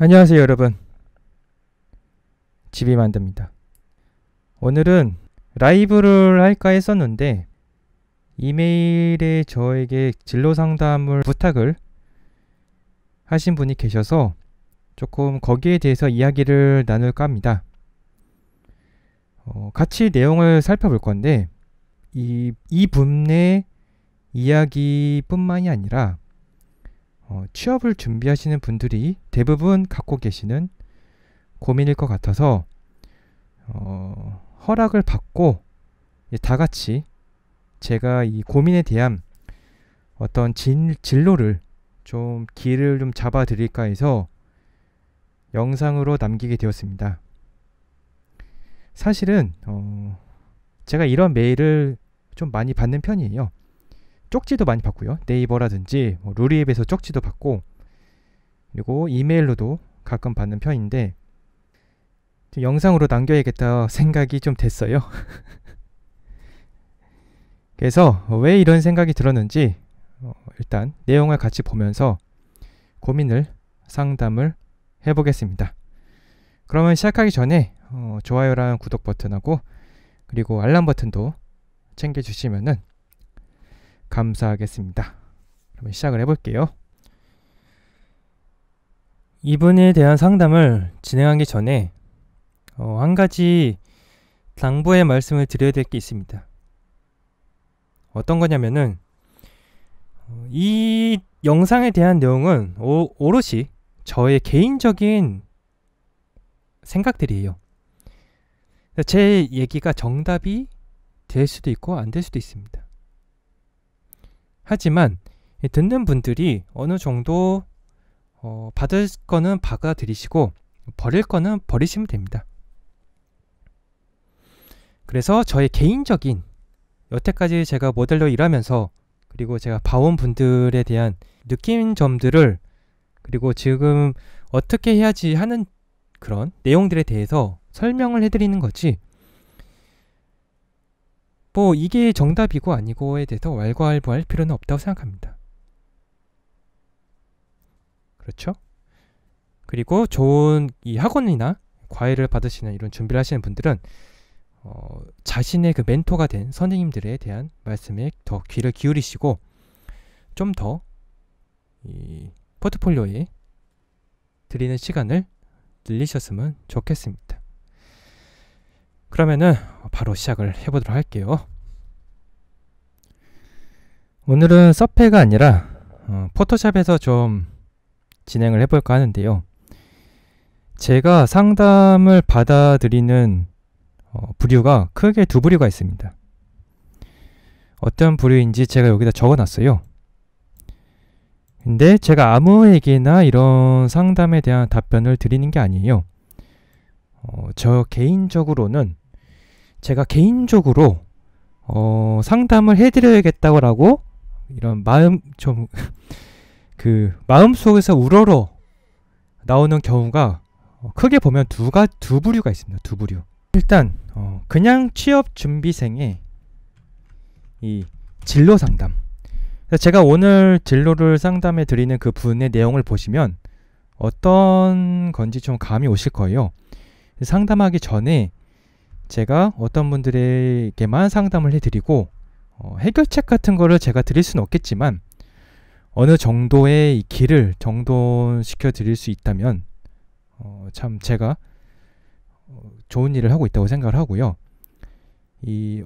안녕하세요 여러분 집이 만듭니다 오늘은 라이브를 할까 했었는데 이메일에 저에게 진로 상담을 부탁을 하신 분이 계셔서 조금 거기에 대해서 이야기를 나눌까 합니다 어, 같이 내용을 살펴볼 건데 이, 이 분의 이야기뿐만이 아니라 어, 취업을 준비하시는 분들이 대부분 갖고 계시는 고민일 것 같아서 어, 허락을 받고 다 같이 제가 이 고민에 대한 어떤 진, 진로를 좀 길을 좀 잡아 드릴까 해서 영상으로 남기게 되었습니다. 사실은 어, 제가 이런 메일을 좀 많이 받는 편이에요. 쪽지도 많이 받고요. 네이버라든지 뭐 루리앱에서 쪽지도 받고 그리고 이메일로도 가끔 받는 편인데 영상으로 남겨야겠다 생각이 좀 됐어요. 그래서 왜 이런 생각이 들었는지 어, 일단 내용을 같이 보면서 고민을 상담을 해보겠습니다. 그러면 시작하기 전에 어, 좋아요랑 구독 버튼하고 그리고 알람 버튼도 챙겨주시면은 감사하겠습니다. 그러면 시작을 해볼게요. 이분에 대한 상담을 진행하기 전에 어, 한 가지 당부의 말씀을 드려야 될 게 있습니다. 어떤 거냐면은 어, 이 영상에 대한 내용은 오, 오롯이 저의 개인적인 생각들이에요. 제 얘기가 정답이 될 수도 있고 안 될 수도 있습니다. 하지만 듣는 분들이 어느 정도 어, 받을 거는 받아들이시고 버릴 거는 버리시면 됩니다. 그래서 저의 개인적인 여태까지 제가 모델로 일하면서 그리고 제가 봐온 분들에 대한 느낀 점들을 그리고 지금 어떻게 해야지 하는 그런 내용들에 대해서 설명을 해드리는 거지 뭐 이게 정답이고 아니고에 대해서 왈가왈부할 필요는 없다고 생각합니다. 그렇죠? 그리고 좋은 이 학원이나 과외를 받으시는 이런 준비를 하시는 분들은 어, 자신의 그 멘토가 된 선생님들에 대한 말씀에 더 귀를 기울이시고 좀 더 이 포트폴리오에 드리는 시간을 늘리셨으면 좋겠습니다. 그러면은 바로 시작을 해보도록 할게요. 오늘은 서페가 아니라 어, 포토샵에서 좀 진행을 해볼까 하는데요. 제가 상담을 받아들이는 어, 부류가 크게 두 부류가 있습니다. 어떤 부류인지 제가 여기다 적어놨어요. 근데 제가 아무에게나 이런 상담에 대한 답변을 드리는 게 아니에요. 어, 저 개인적으로는 제가 개인적으로 어, 상담을 해드려야겠다고 라고 이런 마음 좀 그 마음 속에서 우러러 나오는 경우가 크게 보면 두가 두 부류가 있습니다. 두 부류. 일단 어, 그냥 취업 준비생의 이 진로 상담. 제가 오늘 진로를 상담해 드리는 그 분의 내용을 보시면 어떤 건지 좀 감이 오실 거예요. 상담하기 전에 제가 어떤 분들에게만 상담을 해드리고 어, 해결책 같은 거를 제가 드릴 수는 없겠지만 어느 정도의 길을 정돈시켜 드릴 수 있다면 어, 참 제가 어, 좋은 일을 하고 있다고 생각을 하고요. 이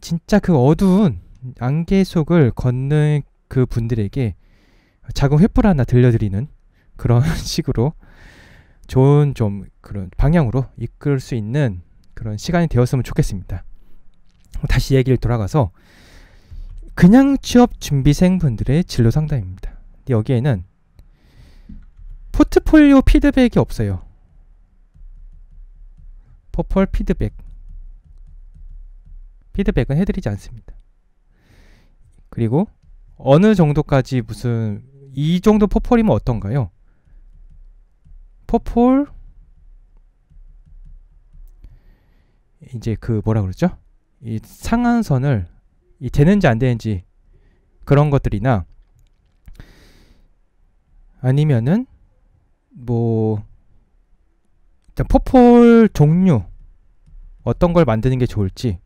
진짜 그 어두운 안개 속을 걷는 그 분들에게 작은 횃불 하나 들려드리는 그런 식으로 좋은 좀 그런 방향으로 이끌 수 있는 그런 시간이 되었으면 좋겠습니다. 다시 얘기를 돌아가서 그냥 취업 준비생 분들의 진로 상담입니다. 여기에는 포트폴리오 피드백이 없어요. 포폴 피드백. 피드백은 해드리지 않습니다. 그리고 어느 정도까지 무슨 이 정도 포폴이면 어떤가요? 퍼폴 이제 그 뭐라 그러죠? 이 상한선을 이 되는지 안 되는지 그런 것들이나 아니면은 뭐 일단 퍼폴 종류 어떤 걸 만드는 게 좋을지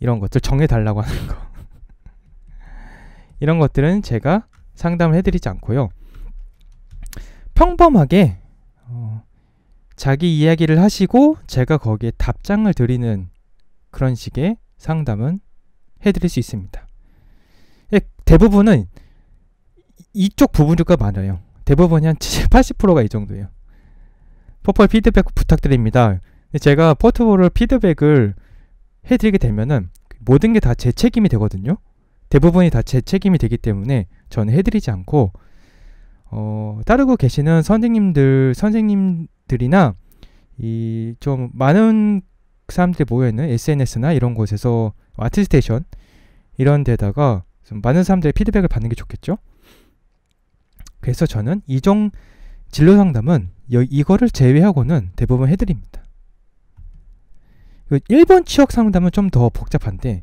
이런 것들 정해달라고 하는 거 이런 것들은 제가 상담을 해드리지 않고요. 평범하게 어, 자기 이야기를 하시고 제가 거기에 답장을 드리는 그런 식의 상담은 해드릴 수 있습니다. 예, 대부분은 이쪽 부분류가 많아요. 대부분이 한 80%가 이 정도예요. 퍼털 피드백 부탁드립니다. 제가 포트폴리오 피드백을 해드리게 되면은 모든 게 다 제 책임이 되거든요. 대부분이 다 제 책임이 되기 때문에 저는 해드리지 않고 어, 따르고 계시는 선생님들 선생님들이나 이 좀 많은 사람들이 모여있는 SNS나 이런 곳에서 아트스테이션 이런 데다가 많은 사람들의 피드백을 받는 게 좋겠죠. 그래서 저는 이종 진로 상담은 이거를 제외하고는 대부분 해드립니다. 1번 그 취업 상담은 좀 더 복잡한데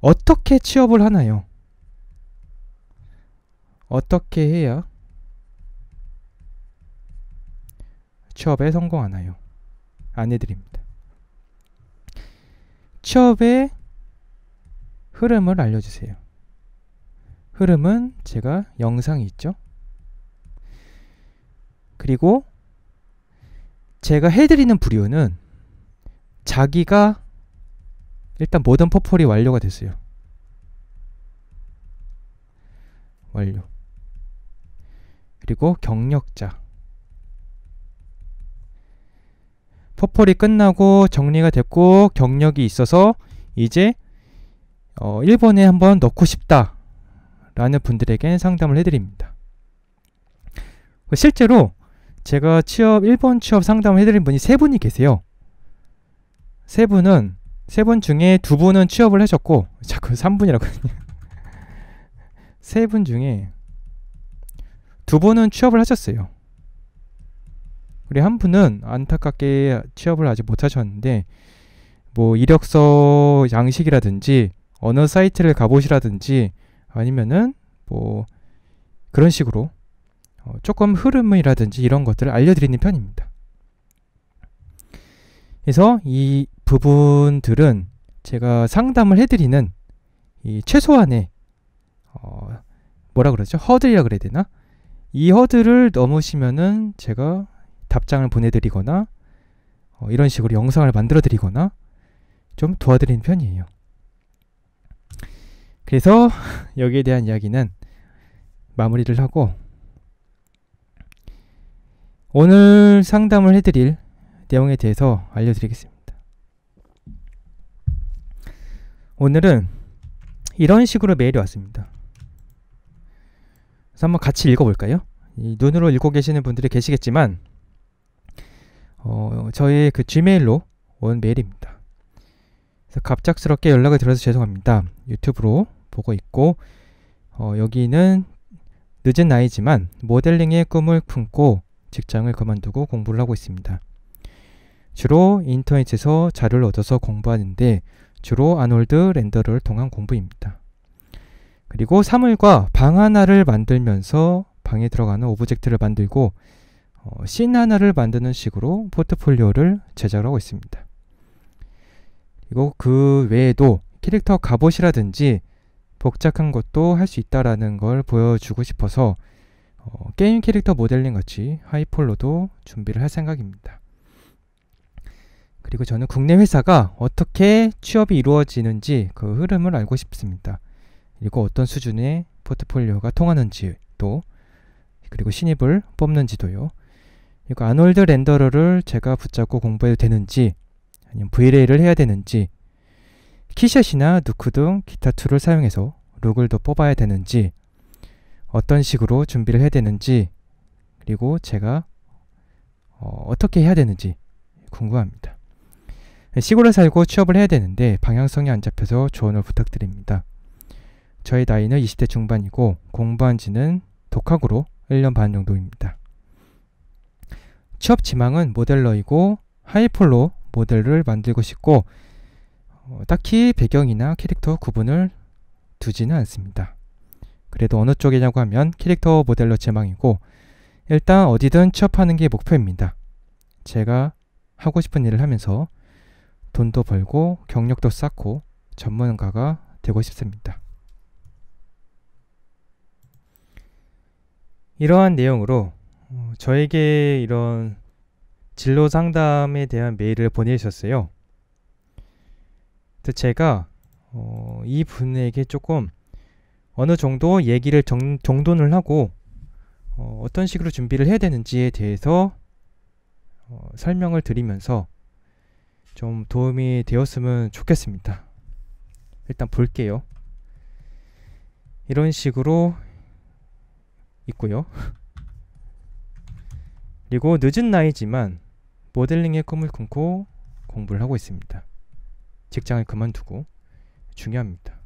어떻게 취업을 하나요? 어떻게 해야 취업에 성공하나요? 안내드립니다. 취업의 흐름을 알려주세요. 흐름은 제가 영상이 있죠. 그리고 제가 해드리는 부류는 자기가 일단 모든 퍼플이 완료가 됐어요. 완료. 그리고 경력자. 퍼플이 끝나고 정리가 됐고 경력이 있어서 이제 어, 1번에 한번 넣고 싶다 라는 분들에게 상담을 해드립니다. 실제로 제가 취업 1번 취업 상담을 해드린 분이 세 분이 계세요. 세 분은 세분 중에 두 분은 취업을 하셨고 자꾸 3분이라고 그 하냐 세분 중에 두 분은 취업을 하셨어요. 우리한 분은 안타깝게 취업을 아직 못 하셨는데 뭐 이력서 양식이라든지 어느 사이트를 가보시라든지 아니면은 뭐 그런 식으로 어, 조금 흐름이라든지 이런 것들을 알려드리는 편입니다. 그래서 이 부분들은 제가 상담을 해드리는 이 최소한의 어 뭐라 그러죠? 허들이라 그래야 되나? 이 허들을 넘으시면은 제가 답장을 보내드리거나 어 이런 식으로 영상을 만들어드리거나 좀 도와드리는 편이에요. 그래서 여기에 대한 이야기는 마무리를 하고 오늘 상담을 해드릴 내용에 대해서 알려드리겠습니다. 오늘은 이런 식으로 메일이 왔습니다. 그래서 한번 같이 읽어볼까요? 눈으로 읽고 계시는 분들이 계시겠지만 어, 저의 그 Gmail로 온 메일입니다. 그래서 갑작스럽게 연락을 드려서 죄송합니다. 유튜브로 보고 있고 어, 여기는 늦은 나이지만 모델링의 꿈을 품고 직장을 그만두고 공부를 하고 있습니다. 주로 인터넷에서 자료를 얻어서 공부하는데 주로 아놀드 랜더를 통한 공부입니다. 그리고 사물과 방 하나를 만들면서 방에 들어가는 오브젝트를 만들고 어, 씬 하나를 만드는 식으로 포트폴리오를 제작 하고 있습니다. 그리고 그 외에도 캐릭터 갑옷이라든지 복잡한 것도 할 수 있다라는 걸 보여주고 싶어서 어, 게임 캐릭터 모델링 같이 하이폴로도 준비를 할 생각입니다. 그리고 저는 국내 회사가 어떻게 취업이 이루어지는지 그 흐름을 알고 싶습니다. 그리고 어떤 수준의 포트폴리오가 통하는지 또 그리고 신입을 뽑는지도요. 그리고 아놀드 렌더러를 제가 붙잡고 공부해도 되는지 아니면 VLA를 해야 되는지 키샷이나 누크 등 기타 툴을 사용해서 룩을 더 뽑아야 되는지 어떤 식으로 준비를 해야 되는지 그리고 제가 어, 어떻게 해야 되는지 궁금합니다. 시골에 살고 취업을 해야 되는데 방향성이 안 잡혀서 조언을 부탁드립니다. 저의 나이는 20대 중반이고 공부한 지는 독학으로 1년 반 정도입니다. 취업 지망은 모델러이고 하이폴로 모델을 만들고 싶고 어, 딱히 배경이나 캐릭터 구분을 두지는 않습니다. 그래도 어느 쪽이냐고 하면 캐릭터 모델러 제망이고 일단 어디든 취업하는 게 목표입니다. 제가 하고 싶은 일을 하면서 돈도 벌고 경력도 쌓고 전문가가 되고 싶습니다. 이러한 내용으로 어, 저에게 이런 진로 상담에 대한 메일을 보내주셨어요. 제가 어, 이 분에게 조금 어느 정도 얘기를 정, 정돈을 하고 어, 떤 식으로 준비를 해야 되는지에 대해서 어, 설명을 드리면서 좀 도움이 되었으면 좋겠습니다. 일단 볼게요. 이런 식으로 있고요. 그리고 늦은 나이지만 모델링의 꿈을 끊고 공부를 하고 있습니다. 직장을 그만두고 중요합니다.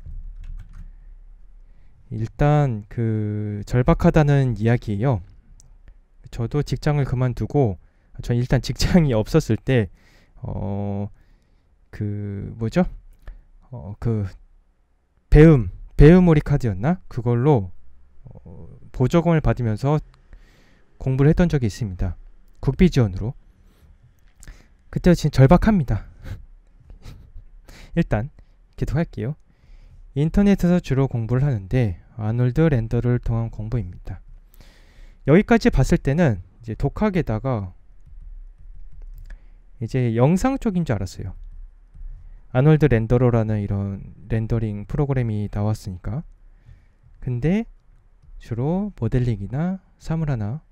일단 그 절박하다는 이야기예요. 저도 직장을 그만두고 전 일단 직장이 없었을 때 어, 그 뭐죠? 어, 그 배음 배음오리 카드였나? 그걸로 어, 보조금을 받으면서 공부를 했던 적이 있습니다. 국비 지원으로. 그때 지금 절박합니다. 일단 계속할게요. 인터넷에서 주로 공부를 하는데 아놀드 랜더를 통한 공부입니다. 여기까지 봤을 때는 이제 독학에다가 이제 영상 쪽인 줄 알았어요. 아놀드 렌더러라는 이런 렌더링 프로그램이 나왔으니까. 근데 주로 모델링이나 사물하나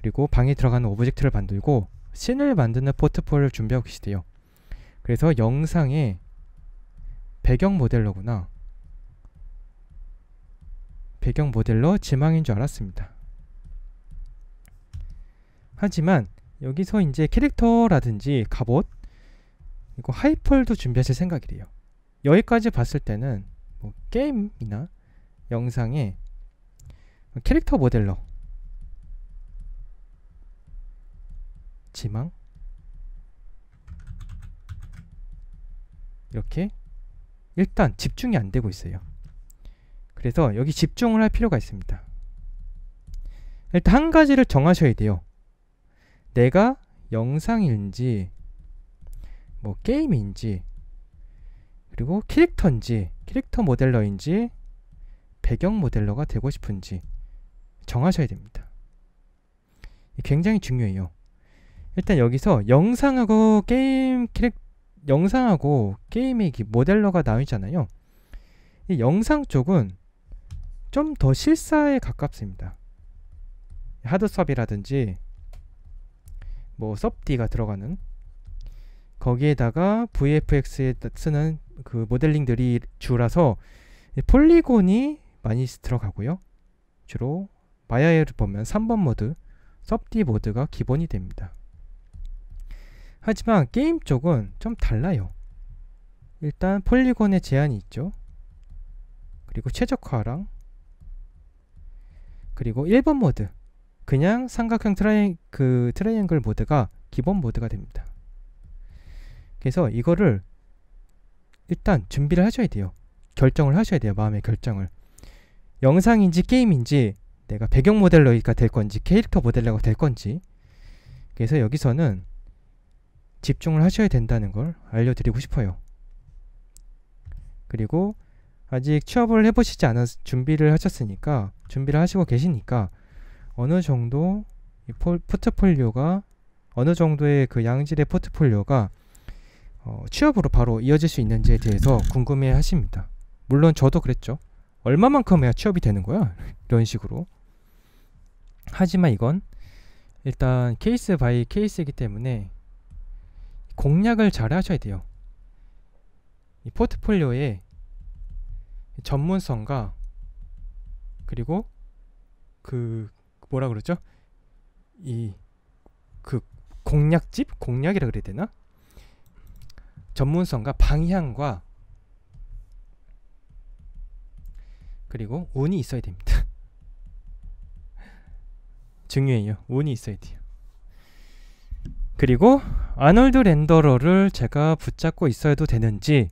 그리고 방에 들어가는 오브젝트를 만들고 씬을 만드는 포트폴리오를 준비하고 계시대요. 그래서 영상의 배경 모델러구나. 배경 모델러 지망인 줄 알았습니다. 하지만 여기서 이제 캐릭터라든지 갑옷 그리고 하이펄도 준비하실 생각이래요. 여기까지 봤을 때는 뭐 게임이나 영상에 캐릭터 모델러 지망 이렇게 일단 집중이 안 되고 있어요. 그래서 여기 집중을 할 필요가 있습니다. 일단 한 가지를 정하셔야 돼요. 내가 영상인지 뭐 게임인지 그리고 캐릭터인지 캐릭터 모델러인지 배경 모델러가 되고 싶은지 정하셔야 됩니다. 굉장히 중요해요. 일단 여기서 영상하고 게임 캐릭 영상하고 게임의 모델러가 나뉘잖아요. 이 영상 쪽은 좀 더 실사에 가깝습니다. 하드수업이라든지 뭐 섭D가 들어가는 거기에다가 VFX에 쓰는 그 모델링들이 주라서 폴리곤이 많이 들어가고요. 주로 마야에를 보면 3번 모드, 섭디 모드가 기본이 됩니다. 하지만 게임 쪽은 좀 달라요. 일단 폴리곤의 제한이 있죠. 그리고 최적화랑 그리고 1번 모드 그냥 삼각형 트라이, 그 트라이앵글 모드가 기본 모드가 됩니다. 그래서 이거를 일단 준비를 하셔야 돼요. 결정을 하셔야 돼요. 마음의 결정을. 영상인지 게임인지 내가 배경 모델러가 될 건지 캐릭터 모델러가 될 건지 그래서 여기서는 집중을 하셔야 된다는 걸 알려드리고 싶어요. 그리고 아직 취업을 해보시지 않아 준비를 하셨으니까 준비를 하시고 계시니까 어느 정도 이 포, 포트폴리오가 어느 정도의 그 양질의 포트폴리오가 어, 취업으로 바로 이어질 수 있는지에 대해서 궁금해 하십니다. 물론 저도 그랬죠. 얼마만큼 해야 취업이 되는 거야? 이런 식으로. 하지만 이건 일단 케이스 바이 케이스이기 때문에 공략을 잘 하셔야 돼요. 이 포트폴리오의 전문성과 그리고 그 뭐라 그러죠? 이 그 공략집 공략이라 그래야 되나? 전문성과 방향과 그리고 운이 있어야 됩니다. 중요해요. 운이 있어야 돼요. 그리고 아놀드 렌더러를 제가 붙잡고 있어도 되는지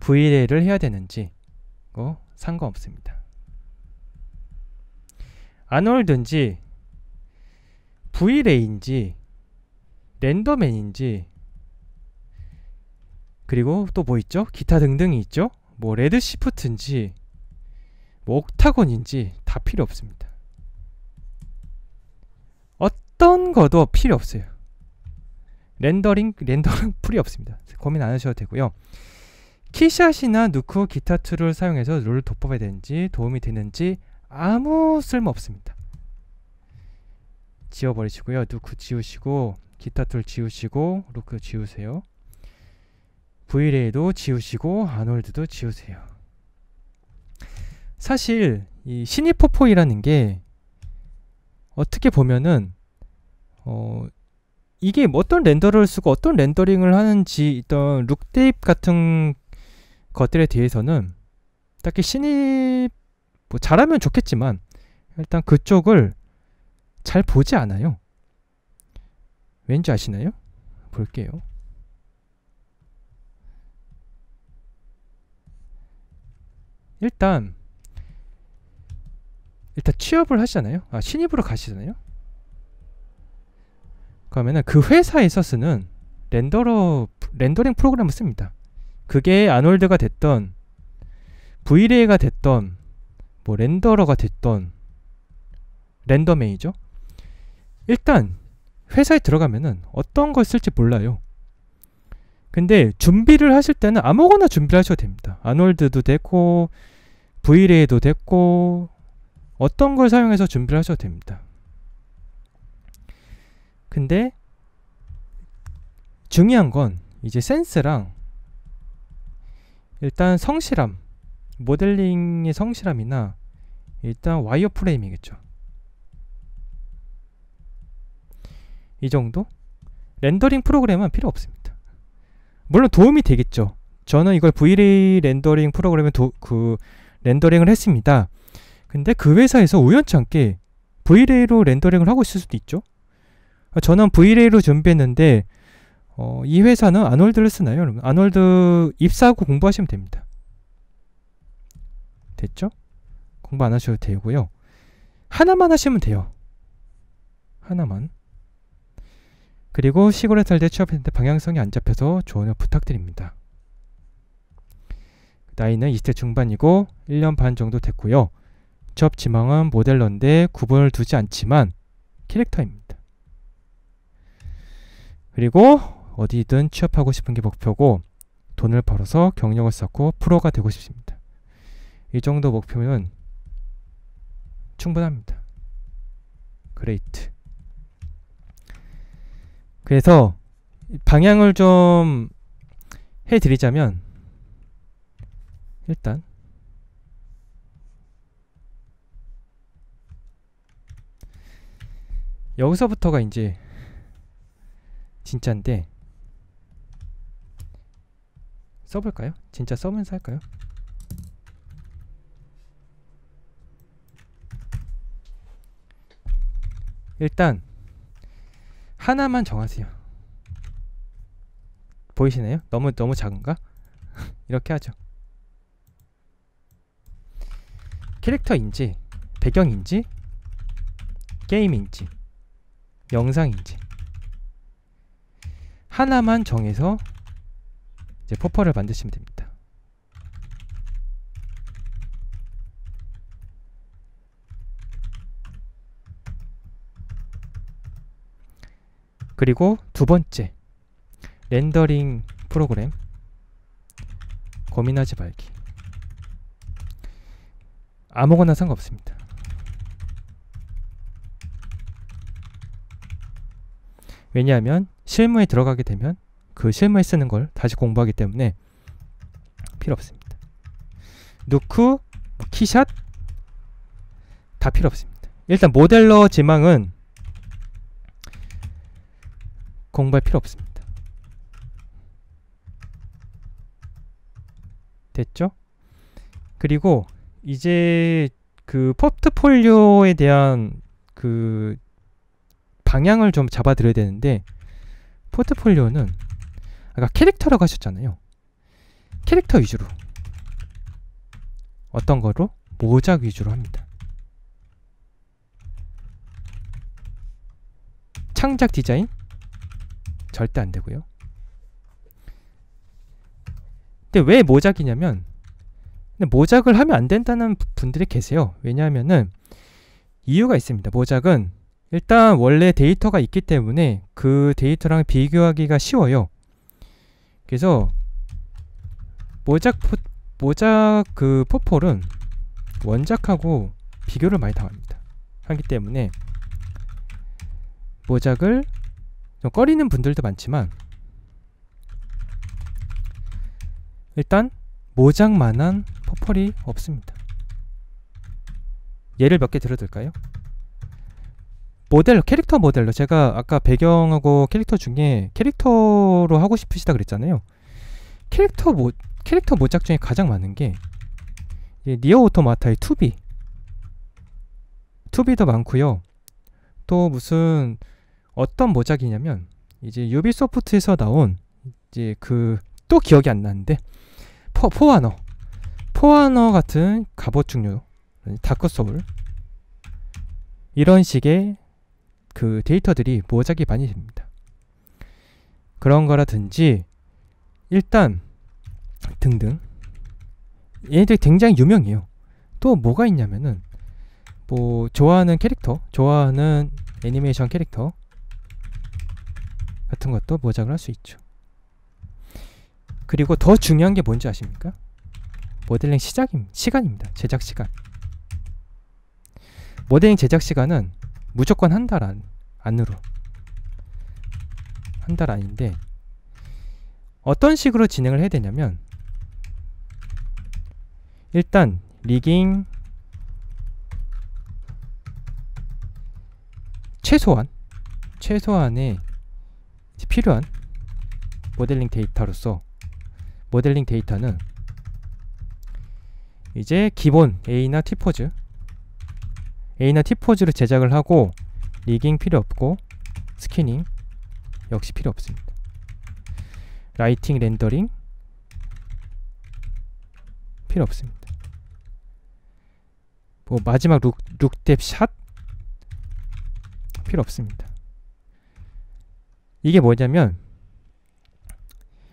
VLA를 해야 되는지 어, 상관없습니다. 아놀든지 브이레인지 랜더맨인지 그리고 또 뭐 있죠? 기타 등등이 있죠? 뭐 레드시프트인지 뭐 옥타곤인지 다 필요 없습니다. 어떤 거도 필요 없어요. 렌더링 렌더링 풀이 없습니다. 고민 안 하셔도 되고요. 키샷이나 누크 기타 툴을 사용해서 롤을 돋보게 되는지 도움이 되는지 아무 쓸모 없습니다. 지워버리시고요. 누크 지우시고 기타 툴 지우시고 루크 지우세요. 브이레이도 지우시고 아놀드도 지우세요. 사실 이 신입포포이라는 게 어떻게 보면은 어 이게 뭐 어떤 렌더를 쓰고 어떤 렌더링을 하는지 있던 룩 대입 같은 것들에 대해서는 딱히 신입 뭐 잘하면 좋겠지만 일단 그쪽을 잘 보지 않아요. 왠지 아시나요? 볼게요. 일단 일단 취업을 하시잖아요. 아, 신입으로 가시잖아요. 그러면은 그 회사에서 쓰는 렌더러 렌더링 프로그램을 씁니다. 그게 아놀드가 됐던 v 레이가 됐던 뭐 렌더러가 됐던 렌더 메이죠. 일단 회사에 들어가면은 어떤 걸 쓸지 몰라요. 근데 준비를 하실 때는 아무거나 준비를 하셔도 됩니다. 아놀드도 됐고 브이레이도 됐고 어떤 걸 사용해서 준비를 하셔도 됩니다. 근데 중요한 건 이제 센스랑 일단 성실함 모델링의 성실함이나 일단 와이어 프레임이겠죠. 이 정도? 렌더링 프로그램은 필요 없습니다. 물론 도움이 되겠죠. 저는 이걸 VLA 렌더링 프로그램에 도, 그 렌더링을 했습니다. 근데 그 회사에서 우연치않게 VLA로 렌더링을 하고 있을 수도 있죠. 저는 VLA로 준비했는데 어, 이 회사는 아놀드를 쓰나요? 여러분? 아놀드 입사하고 공부하시면 됩니다. 됐죠? 공부 안 하셔도 되고요. 하나만 하시면 돼요. 하나만. 그리고 시골에 살 때 취업했는데 방향성이 안 잡혀서 조언을 부탁드립니다. 나이는 20대 중반이고 1년 반 정도 됐고요. 취업 지망은 모델러인데 구분을 두지 않지만 캐릭터입니다. 그리고 어디든 취업하고 싶은 게 목표고 돈을 벌어서 경력을 쌓고 프로가 되고 싶습니다. 이 정도 목표면 충분합니다. 그레이트. 그래서 방향을 좀 해드리자면 일단 여기서부터가 이제 진짜인데 써볼까요? 진짜 써면서 할까요? 일단 하나만 정하세요. 보이시나요? 너무 너무 작은가? 이렇게 하죠. 캐릭터인지, 배경인지, 게임인지, 영상인지 하나만 정해서 이제 퍼퍼를 만드시면 됩니다. 그리고 두 번째 렌더링 프로그램 고민하지 말기 아무거나 상관없습니다 왜냐하면 실무에 들어가게 되면 그 실무에 쓰는 걸 다시 공부하기 때문에 필요 없습니다 누크, 키샷 다 필요 없습니다 일단 모델러 지망은 공부할 필요 없습니다. 됐죠? 그리고 이제 그 포트폴리오에 대한 그 방향을 좀 잡아드려야 되는데 포트폴리오는 아까 캐릭터라고 하셨잖아요. 캐릭터 위주로 어떤 거로? 모작 위주로 합니다. 창작 디자인, 절대 안 되고요. 근데 왜 모작이냐면 모작을 하면 안 된다는 분들이 계세요. 왜냐하면은 이유가 있습니다. 모작은 일단 원래 데이터가 있기 때문에 그 데이터랑 비교하기가 쉬워요. 그래서 모작 포, 모작 그 포폴은 원작하고 비교를 많이 당합니다. 하기 때문에 모작을 좀 꺼리는 분들도 많지만 일단 모장만한 퍼플이 없습니다. 예를 몇 개 들어둘까요? 모델, 캐릭터 모델로 제가 아까 배경하고 캐릭터 중에 캐릭터로 하고 싶으시다 그랬잖아요. 캐릭터 모, 캐릭터 모작 중에 가장 많은 게 니어 오토마타의 투비 투비도 많고요. 또 무슨 어떤 모작이냐면 이제 유비소프트에서 나온 이제 그 또 기억이 안 나는데 포, 포아너 포아너 같은 갑옷 중류 다크 소울 이런 식의 그 데이터들이 모작이 많이 됩니다. 그런 거라든지 일단 등등 얘네들 굉장히 유명해요. 또 뭐가 있냐면은 뭐 좋아하는 캐릭터, 좋아하는 애니메이션 캐릭터 같은 것도 모작을 할 수 있죠. 그리고 더 중요한 게 뭔지 아십니까? 모델링 시작 시간입니다. 제작 시간. 모델링 제작 시간은 무조건 한 달 안, 안으로 한 달 안인데 어떤 식으로 진행을 해야 되냐면 일단 리깅 최소한 최소한의 필요한 모델링 데이터로서 모델링 데이터는 이제 기본 A나 T포즈 A나 T포즈로 제작을 하고 리깅 필요 없고 스캐닝 역시 필요 없습니다. 라이팅 렌더링 필요 없습니다. 뭐 마지막 룩, 룩뎁 샷 필요 없습니다. 이게 뭐냐면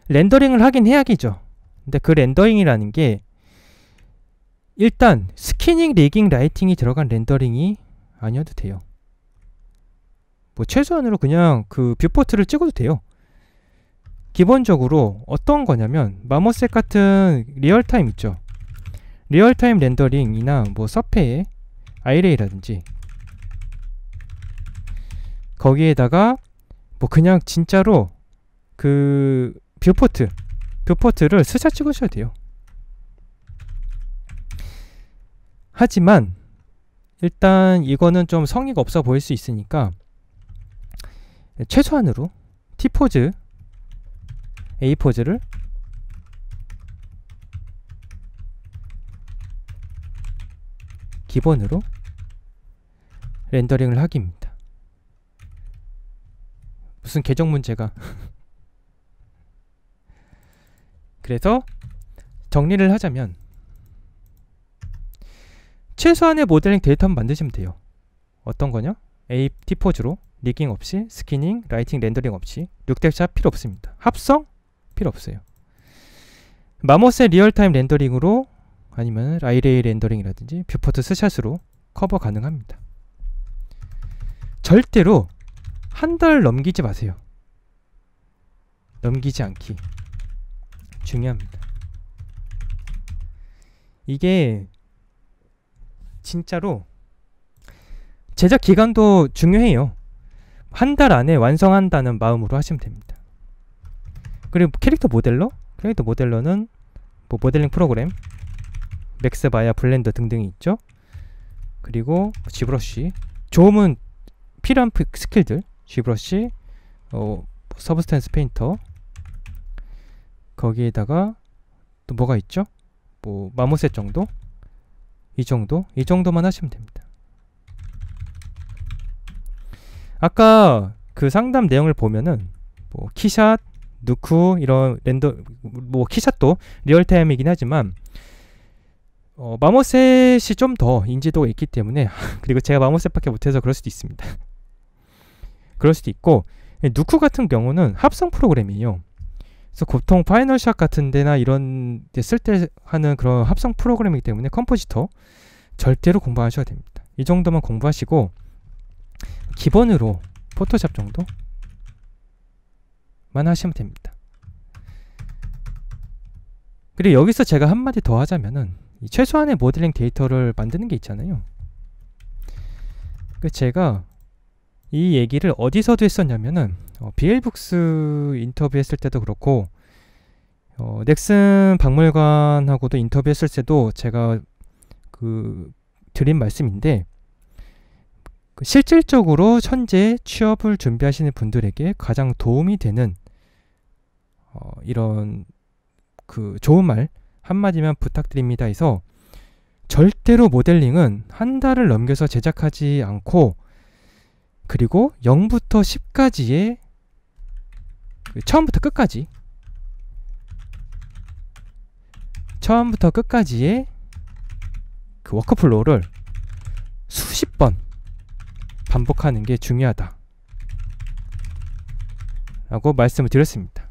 렌더링을 하긴 해야겠죠. 근데 그 렌더링이라는 게 일단 스키닝, 리깅, 라이팅이 들어간 렌더링이 아니어도 돼요. 뭐 최소한으로 그냥 그 뷰포트를 찍어도 돼요. 기본적으로 어떤 거냐면 마모셋 같은 리얼타임 있죠. 리얼타임 렌더링이나 뭐 서페의 아이레이라든지 거기에다가 뭐 그냥 진짜로 그 뷰포트 뷰포트를 스샷 찍으셔야 돼요 하지만 일단 이거는 좀 성의가 없어 보일 수 있으니까 최소한으로 T포즈 A포즈를 기본으로 렌더링을 하기, 입니다 무슨 계정 문제가 그래서 정리를 하자면 최소한의 모델링 데이터만 만드시면 돼요 어떤 거냐? A t 포즈로 리깅 없이 스키닝, 라이팅, 렌더링 없이 6대4 필요 없습니다 합성? 필요 없어요 마모스의 리얼타임 렌더링으로 아니면 라이레이 렌더링이라든지 뷰포트 스샷으로 커버 가능합니다 절대로 한달 넘기지 마세요. 넘기지 않기 중요합니다. 이게 진짜로 제작 기간도 중요해요. 한 달 안에 완성한다는 마음으로 하시면 됩니다. 그리고 캐릭터 모델러? 캐릭터 모델러는 뭐 모델링 프로그램, 맥스바야, 블렌더 등등이 있죠. 그리고 뭐 지브러쉬, 좋음은 필요한 스킬들 G브러쉬 어, 서브스탠스 페인터 거기에다가 또 뭐가 있죠? 뭐 마모셋 정도? 이 정도? 이 정도만 하시면 됩니다. 아까 그 상담 내용을 보면은 뭐 키샷, 누크 이런 랜더 뭐 키샷도 리얼타임이긴 하지만 어, 마모셋이 좀 더 인지도가 있기 때문에 그리고 제가 마모셋밖에 못해서 그럴 수도 있습니다. 그럴 수도 있고 누쿠 같은 경우는 합성 프로그램이에요. 그래서 보통 파이널샷 같은 데나 이런 데쓸 때 하는 그런 합성 프로그램이기 때문에 컴포지터 절대로 공부하셔야 됩니다. 이 정도만 공부하시고 기본으로 포토샵 정도만 하시면 됩니다. 그리고 여기서 제가 한마디 더 하자면은 최소한의 모델링 데이터를 만드는 게 있잖아요. 그 제가 이 얘기를 어디서도 했었냐면은 어, 비엘북스 인터뷰했을 때도 그렇고 어, 넥슨 박물관하고도 인터뷰했을 때도 제가 그 드린 말씀인데 그 실질적으로 현재 취업을 준비하시는 분들에게 가장 도움이 되는 어, 이런 그 좋은 말 한마디만 부탁드립니다 해서 절대로 모델링은 한 달을 넘겨서 제작하지 않고 그리고 0부터 10까지의 그 처음부터 끝까지 처음부터 끝까지의 그 워크플로우를 수십 번 반복하는 게 중요하다 라고 말씀을 드렸습니다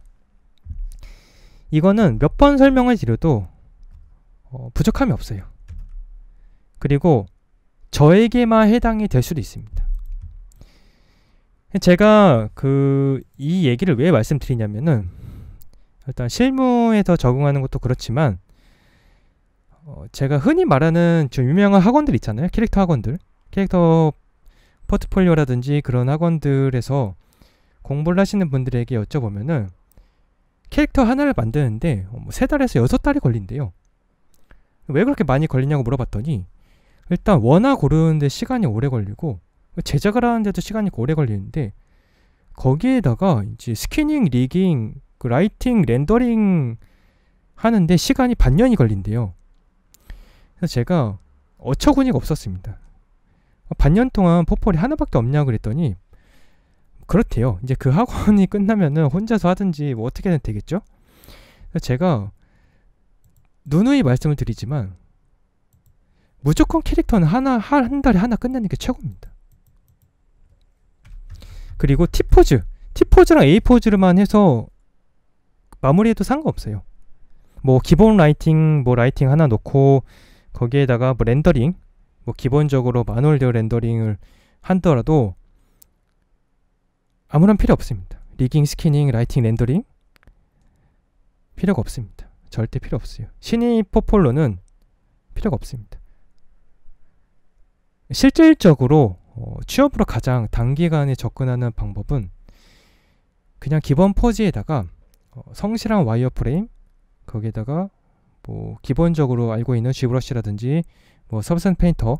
이거는 몇 번 설명을 드려도 어, 부족함이 없어요 그리고 저에게만 해당이 될 수도 있습니다 제가 그 이 얘기를 왜 말씀드리냐면은 일단 실무에서 적응하는 것도 그렇지만 어 제가 흔히 말하는 좀 유명한 학원들 있잖아요 캐릭터 학원들 캐릭터 포트폴리오라든지 그런 학원들에서 공부를 하시는 분들에게 여쭤보면은 캐릭터 하나를 만드는데 어, 뭐 세 달에서 여섯 달이 걸린대요 왜 그렇게 많이 걸리냐고 물어봤더니 일단 원화 고르는데 시간이 오래 걸리고 제작을 하는데도 시간이 오래 걸리는데 거기에다가 이제 스키닝, 리깅, 그 라이팅, 렌더링 하는데 시간이 반년이 걸린대요. 그래서 제가 어처구니가 없었습니다. 반년 동안 포폴이 하나밖에 없냐고 그랬더니 그렇대요. 이제 그 학원이 끝나면은 혼자서 하든지 뭐 어떻게든 되겠죠? 그래서 제가 누누이 말씀을 드리지만 무조건 캐릭터는 하나 한 달에 하나 끝내는 게 최고입니다. 그리고 T포즈 T포즈랑 A포즈로만 해서 마무리해도 상관없어요 뭐 기본 라이팅 뭐 라이팅 하나 놓고 거기에다가 뭐 렌더링 뭐 기본적으로 마놀리오 렌더링을 한더라도 아무런 필요 없습니다 리깅 스키닝 라이팅 렌더링 필요가 없습니다 절대 필요 없어요 신이 포폴로는 필요가 없습니다 실질적으로 어, 취업으로 가장 단기간에 접근하는 방법은 그냥 기본 포즈에다가 어, 성실한 와이어 프레임 거기에다가 뭐 기본적으로 알고 있는 지브러시라든지 뭐 서브슨 페인터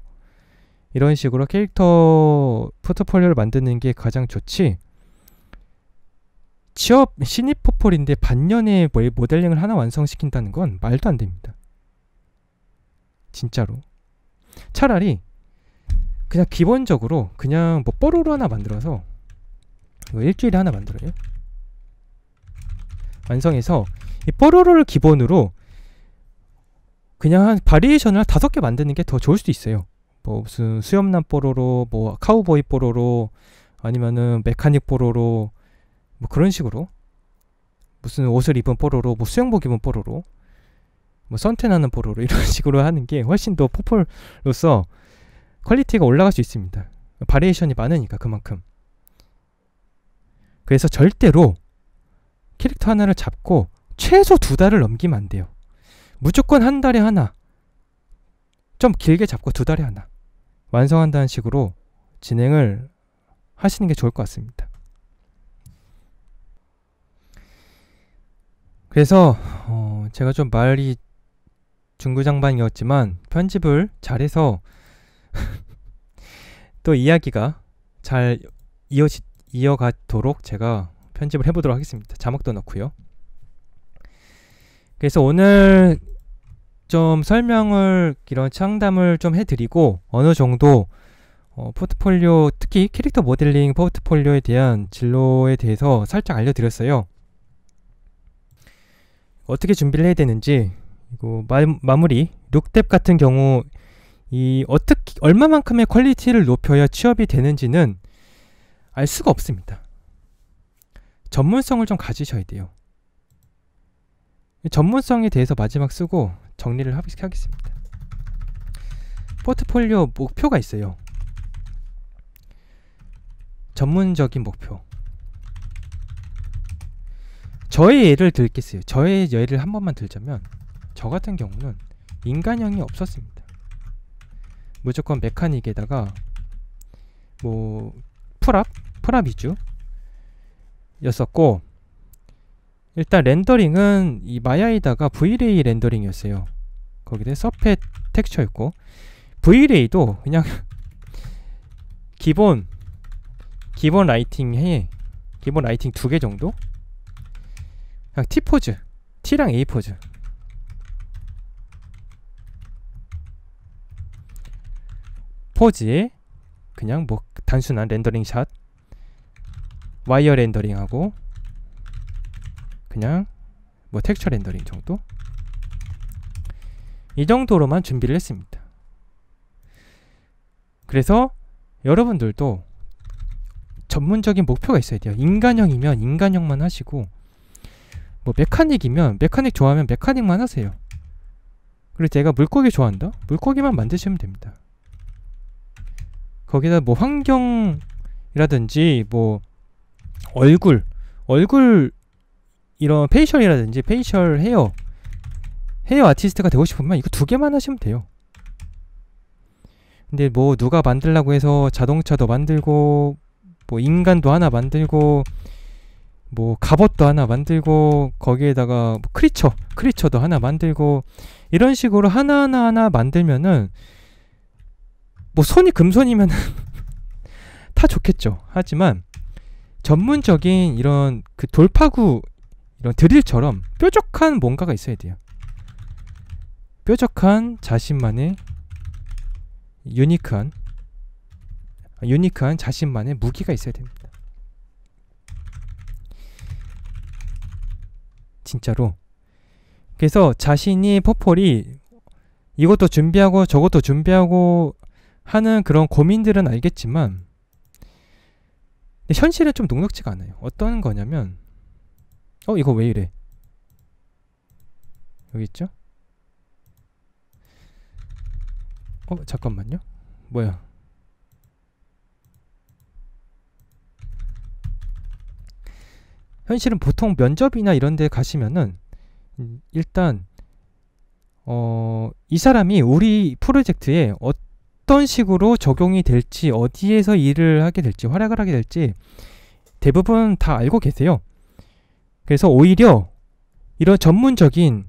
이런 식으로 캐릭터 포트폴리오를 만드는 게 가장 좋지 취업 신입 포폴인데 반년에 뭐 모델링을 하나 완성시킨다는 건 말도 안 됩니다. 진짜로. 차라리 그냥 기본적으로 그냥 뭐 뽀로로 하나 만들어서 이거 뭐 일주일에 하나 만들어요 완성해서 이 뽀로로를 기본으로 그냥 한 바리에이션을 다섯 개 만드는 게 더 좋을 수도 있어요 뭐 무슨 수염난 뽀로로 뭐 카우보이 뽀로로 아니면은 메카닉 뽀로로 뭐 그런 식으로 무슨 옷을 입은 뽀로로 뭐 수영복 입은 뽀로로 뭐 선탠하는 뽀로로 이런 식으로 하는 게 훨씬 더 포폴로서 퀄리티가 올라갈 수 있습니다. 바리에이션이 많으니까 그만큼. 그래서 절대로 캐릭터 하나를 잡고 최소 두 달을 넘기면 안 돼요. 무조건 한 달에 하나. 좀 길게 잡고 두 달에 하나. 완성한다는 식으로 진행을 하시는 게 좋을 것 같습니다. 그래서 어 제가 좀 말이 중구장반이었지만 편집을 잘해서 또 이야기가 잘 이어지, 이어가도록 제가 편집을 해보도록 하겠습니다. 자막도 넣고요. 그래서 오늘 좀 설명을 이런 상담을 좀 해드리고 어느 정도 어, 포트폴리오 특히 캐릭터 모델링 포트폴리오에 대한 진로에 대해서 살짝 알려드렸어요. 어떻게 준비를 해야 되는지 그리고 마, 무리 룩뎁 같은 경우 이 어떻게 얼마만큼의 퀄리티를 높여야 취업이 되는지는 알 수가 없습니다. 전문성을 좀 가지셔야 돼요. 전문성에 대해서 마지막 쓰고 정리를 하겠습니다. 포트폴리오 목표가 있어요. 전문적인 목표. 저의 예를 들겠어요. 저의 예를 한 번만 들자면 저 같은 경우는 인간형이 없었습니다. 무조건 메카닉에다가 뭐 프랍? 프랍 이죠 였었고 일단 렌더링은 이마야에다가 VLA 렌더링이었어요 거기에 서페 텍스처였고 VLA도 그냥 기본 기본 라이팅 해 기본 라이팅 두 개 정도 그냥 T포즈 T랑 A포즈 포지 그냥 뭐 단순한 렌더링 샷 와이어 렌더링하고 그냥 뭐 텍스처 렌더링 정도 이 정도로만 준비를 했습니다 그래서 여러분들도 전문적인 목표가 있어야 돼요 인간형이면 인간형만 하시고 뭐 메카닉이면 메카닉 좋아하면 메카닉만 하세요 그리고 제가 물고기 좋아한다? 물고기만 만드시면 됩니다 거기다 뭐 환경이라든지 뭐 얼굴 얼굴 이런 페이셜이라든지 페이셜 헤어 헤어 아티스트가 되고 싶으면 이거 두 개만 하시면 돼요 근데 뭐 누가 만들라고 해서 자동차도 만들고 뭐 인간도 하나 만들고 뭐 갑옷도 하나 만들고 거기에다가 뭐 크리처 크리처도 하나 만들고 이런 식으로 하나하나 하나 만들면은 뭐 손이 금손이면 다 좋겠죠. 하지만 전문적인 이런 그 돌파구 이런 드릴처럼 뾰족한 뭔가가 있어야 돼요. 뾰족한 자신만의 유니크한 유니크한 자신만의 무기가 있어야 됩니다. 진짜로. 그래서 자신이 퍼플이 이것도 준비하고 저것도 준비하고 하는 그런 고민들은 알겠지만 현실에좀 녹록지가 않아요. 어떤 거냐면 어 이거 왜 이래? 여기 있죠? 어 잠깐만요. 뭐야? 현실은 보통 면접이나 이런 데 가시면은 음, 일단 어, 이 사람이 우리 프로젝트에 어떤 어떤 식으로 적용이 될지 어디에서 일을 하게 될지 활약을 하게 될지 대부분 다 알고 계세요. 그래서 오히려 이런 전문적인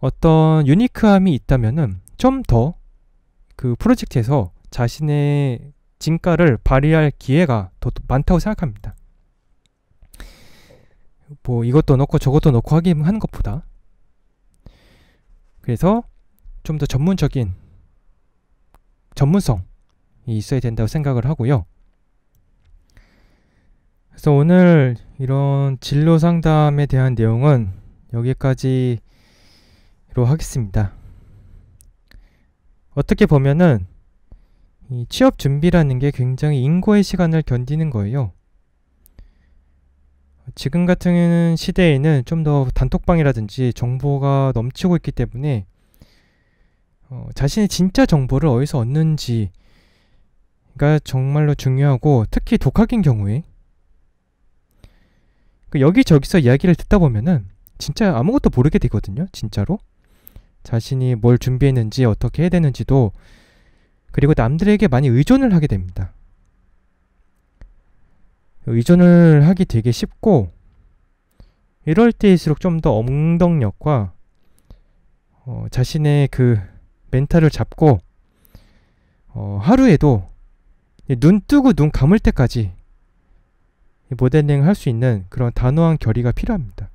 어떤 유니크함이 있다면은 좀 더 그 프로젝트에서 자신의 진가를 발휘할 기회가 더 많다고 생각합니다. 뭐 이것도 넣고 저것도 넣고 하기 하는 것보다 그래서 좀 더 전문적인 전문성이 있어야 된다고 생각을 하고요. 그래서 오늘 이런 진로 상담에 대한 내용은 여기까지로 하겠습니다. 어떻게 보면은 취업 준비라는 게 굉장히 인고의 시간을 견디는 거예요. 지금 같은 시대에는 좀 더 단톡방이라든지 정보가 넘치고 있기 때문에 어, 자신의 진짜 정보를 어디서 얻는지가 정말로 중요하고 특히 독학인 경우에 그 여기저기서 이야기를 듣다 보면은 진짜 아무것도 모르게 되거든요. 진짜로 자신이 뭘 준비했는지 어떻게 해야 되는지도 그리고 남들에게 많이 의존을 하게 됩니다. 의존을 하기 되게 쉽고 이럴 때일수록 좀 더 엉덩력과 어, 자신의 그 멘탈을 잡고 어, 하루에도 눈 뜨고 눈 감을 때까지 모델링 할수 있는 그런 단호한 결의가 필요합니다.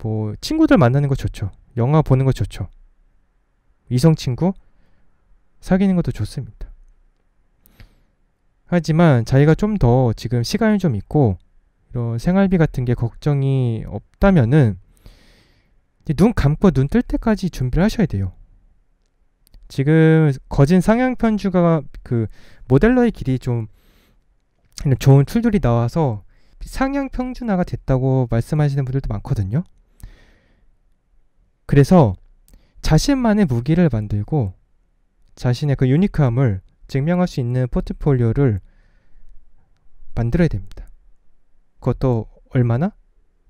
뭐 친구들 만나는 거 좋죠. 영화 보는 거 좋죠. 이성 친구 사귀는 것도 좋습니다. 하지만 자기가 좀 더 지금 시간이 좀 있고 이런 생활비 같은 게 걱정이 없다면은 눈 감고 눈 뜰 때까지 준비를 하셔야 돼요. 지금 거진 상향 편주가 그 모델러의 길이 좀 좋은 툴들이 나와서 상향 평준화가 됐다고 말씀하시는 분들도 많거든요. 그래서 자신만의 무기를 만들고 자신의 그 유니크함을 증명할 수 있는 포트폴리오를 만들어야 됩니다. 그것도 얼마나?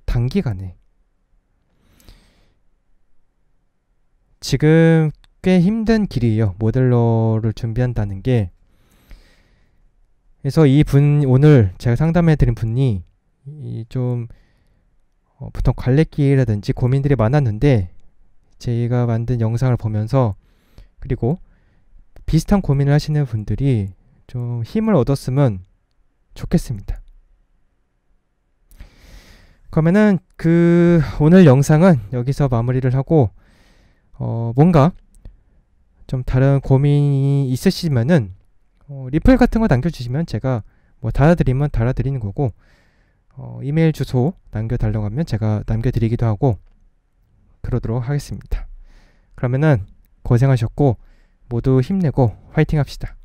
단기간에. 지금 꽤 힘든 길이에요. 모델러를 준비한다는 게. 그래서 이 분, 오늘 제가 상담해드린 분이 좀 어, 보통 관례길이라든지 고민들이 많았는데 제가 만든 영상을 보면서 그리고 비슷한 고민을 하시는 분들이 좀 힘을 얻었으면 좋겠습니다. 그러면은 그 오늘 영상은 여기서 마무리를 하고 어, 뭔가 좀 다른 고민이 있으시면은 어, 리플 같은 거 남겨주시면 제가 뭐 달아드리면 달아드리는 거고 어, 이메일 주소 남겨달라고 하면 제가 남겨드리기도 하고 그러도록 하겠습니다. 그러면은 고생하셨고 모두 힘내고 화이팅 합시다.